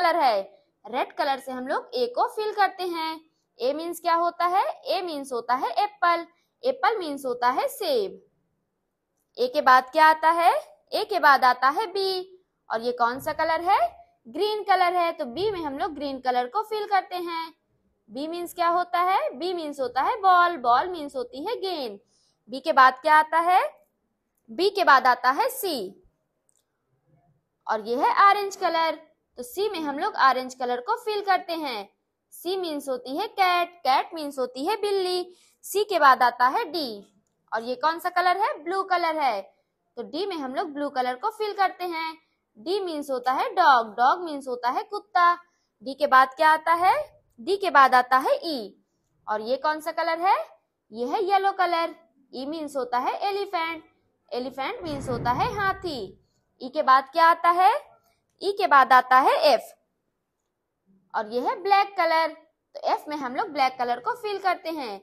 Colour है red colour से हम लोग ए को फिल करते हैं ए मीन्स क्या होता है ए मीन्स होता है एप्पल एप्पल मीन्स होता है सेब ए के बाद क्या आता है ए के बाद आता है बी और ये कौन सा कलर है ग्रीन कलर है तो बी में हम लोग ग्रीन कलर को फिल करते हैं बी मीन्स क्या होता है बी मीन्स होता है बॉल बॉल मीन्स होती है गेंद बी के बाद क्या आता है बी के बाद आता है सी और ये है ऑरेंज कलर तो सी में हम लोग ऑरेंज कलर को फिल करते हैं सी मीन्स होती है कैट कैट मीन्स होती है बिल्ली सी के बाद आता है डी और ये कौन सा कलर है ब्लू कलर है तो डी में हम लोग ब्लू कलर को फिल करते हैं डी मीन्स होता है डॉग डॉग मीन्स होता है कुत्ता डी के बाद क्या आता है डी के बाद आता है ई e। और ये कौन सा कलर है ये है येलो कलर ई मीन्स होता है एलिफेंट एलिफेंट मीन्स होता है हाथी ई e के बाद क्या आता है ई e के बाद आता है एफ और ये है ब्लैक कलर तो एफ में हम लोग ब्लैक कलर को फिल करते हैं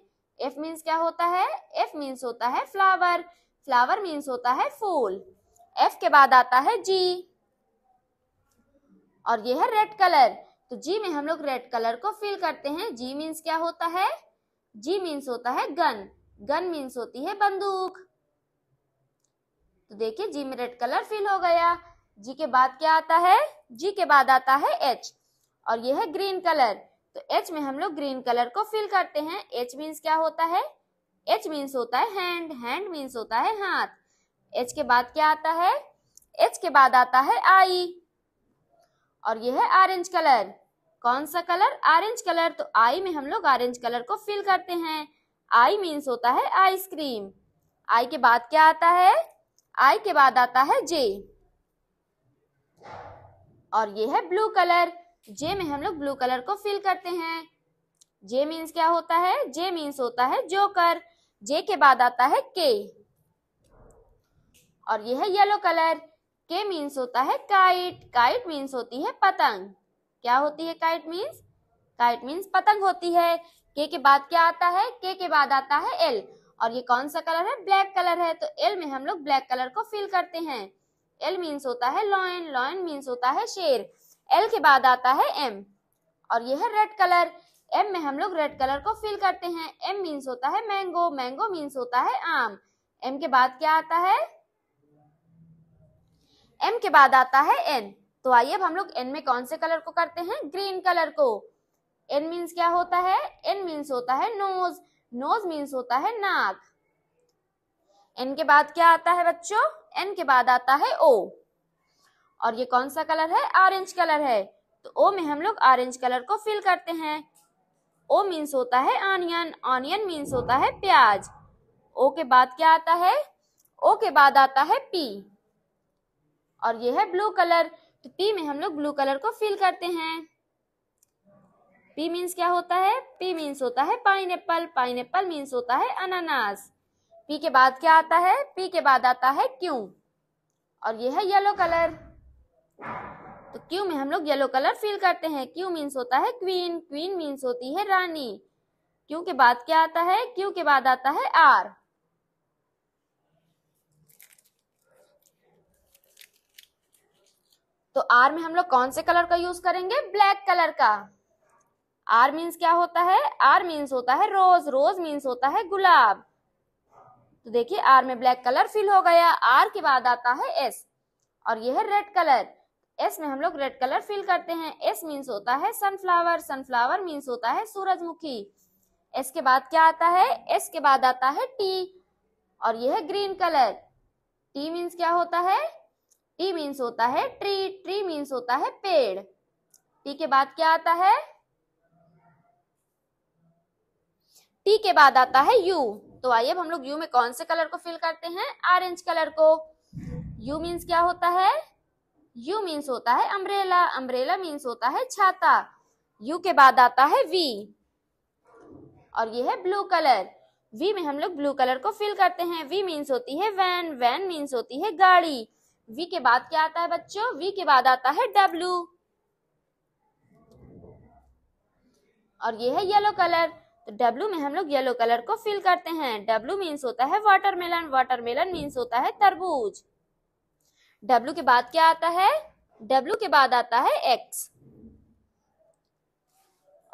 एफ मीन्स क्या होता है एफ मीन्स होता है फ्लावर फ्लावर मीन्स होता है फूल एफ के बाद आता है जी और ये है रेड कलर तो जी में हम लोग रेड कलर को फिल करते हैं जी मीन्स क्या होता है जी मीन्स होता है गन गन मीन्स होती है बंदूक तो देखिए जी में रेड कलर फिल हो गया जी के बाद क्या आता है जी के बाद आता है एच और यह है ग्रीन कलर तो एच में हम लोग ग्रीन कलर को फिल करते हैं एच मीन्स क्या होता है एच मीन्स होता है हैंड हैंड मीन्स होता है हाथ एच के बाद क्या आता है एच के बाद आता है आई और यह है ऑरेंज कलर कौन सा कलर ऑरेंज कलर तो आई में हम लोग ऑरेंज कलर को फिल करते हैं आई मीन्स होता है आइसक्रीम आई के बाद क्या आता है आई के बाद आता है जे और ये है ब्लू कलर जे में हम लोग ब्लू कलर को फिल करते हैं जे मीन्स क्या होता है जे मीन्स होता है जोकर जे के बाद आता है के और यह है येलो कलर के मीन्स होता है काइट काइट मीन्स होती है पतंग क्या होती है काइट मीन्स काइट मीन्स पतंग होती है के के बाद क्या आता है के के बाद आता है एल और ये कौन सा कलर है ब्लैक कलर है तो एल में हम लोग ब्लैक कलर को फिल करते हैं एल मीन्स होता है लॉयन लॉयन मीन्स होता है शेर एल के बाद आता है एम और यह है रेड कलर एम में हम लोग रेड कलर को फिल करते हैं एम मीन्स होता है मैंगो मैंगो मीन्स होता है आम एम के बाद क्या आता है एम के बाद आता है एन तो आइए अब हम लोग एन में कौन से कलर को करते हैं ग्रीन कलर को एन मीन्स क्या होता है एन मीन्स होता है नोज नोज मीन्स होता है नाक एन के बाद क्या आता है बच्चों एन के बाद आता है ओ और ये कौन सा कलर है ऑरेंज कलर है तो ओ में हम लोग ऑरेंज कलर को फिल करते हैं ओ मीन्स होता है ऑनियन ऑनियन मीन्स होता है प्याज ओ के बाद क्या आता है ओ के बाद आता है पी और ये है ब्लू कलर तो पी में हम लोग ब्लू कलर को फिल करते हैं पी मीन्स क्या होता है पी मीन्स होता है pineapple pineapple means होता है अनानास पी के बाद क्या आता है पी के बाद आता है क्यू और ये है येलो कलर तो क्यू में हम लोग येलो कलर फील करते हैं क्यू मीन्स होता है क्वीन क्वीन मीन्स होती है रानी क्यू के बाद क्या आता है क्यू के बाद आता है आर तो आर में हम लोग कौन से कलर का यूज करेंगे ब्लैक कलर का आर मीन्स क्या होता है आर मीन्स होता है रोज रोज मीन्स होता है गुलाब तो देखिए आर में ब्लैक कलर फिल हो गया आर के बाद आता है एस और यह है रेड कलर एस में हम लोग रेड कलर फिल करते हैं एस मीन्स होता है सनफ्लावर सनफ्लावर मीन्स होता है सूरजमुखी एस के बाद क्या आता है एस के बाद आता है टी और यह है ग्रीन कलर टी मीन्स क्या होता है टी मीन्स होता है ट्री ट्री मीन्स होता है पेड़ टी के बाद क्या आता है टी के बाद आता है यू तो आइए अब हम लोग यू में कौन से कलर को फिल करते हैं ऑरेंज कलर को यू मीन्स क्या होता है यू मीन्स होता है अम्ब्रेला अम्ब्रेला मीन्स होता है छाता यू के बाद आता है वी और ये है ब्लू कलर वी में हम लोग ब्लू कलर को फिल करते हैं वी मीन्स होती है वैन वैन मीन्स होती है गाड़ी वी के बाद क्या आता है बच्चों वी के बाद आता है डब्लू और ये है येलो कलर तो डब्लू में हम लोग येलो कलर को फिल करते हैं डब्लू मीन्स होता है वाटरमेलन वाटरमेलन मीन्स होता है तरबूज डब्लू के बाद क्या आता है डब्लू के बाद आता है एक्स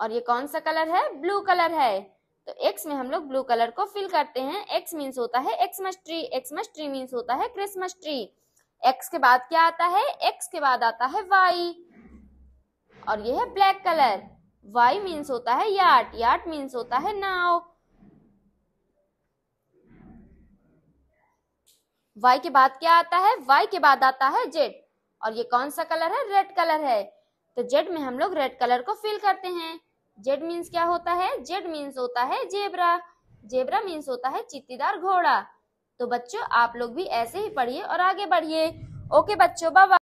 और ये कौन सा कलर है ब्लू कलर है तो एक्स में हम लोग ब्लू कलर को फिल करते हैं एक्स मीन्स होता है Xmas tree Xmas tree means होता है क्रिसमस ट्री एक्स के बाद क्या आता है एक्स के बाद आता है वाई और ये है ब्लैक कलर वाई मीन्स होता है याट याट मीन्स होता है नाव वाई के बाद क्या आता है वाई के बाद आता है जेड और ये कौन सा कलर है रेड कलर है तो जेड में हम लोग रेड कलर को फिल करते हैं जेड मीन्स क्या होता है जेड मीन्स होता है जेबरा जेबरा मीन्स होता है चित्तीदार घोड़ा तो बच्चों आप लोग भी ऐसे ही पढ़िए और आगे बढ़िए ओके बच्चों बाबा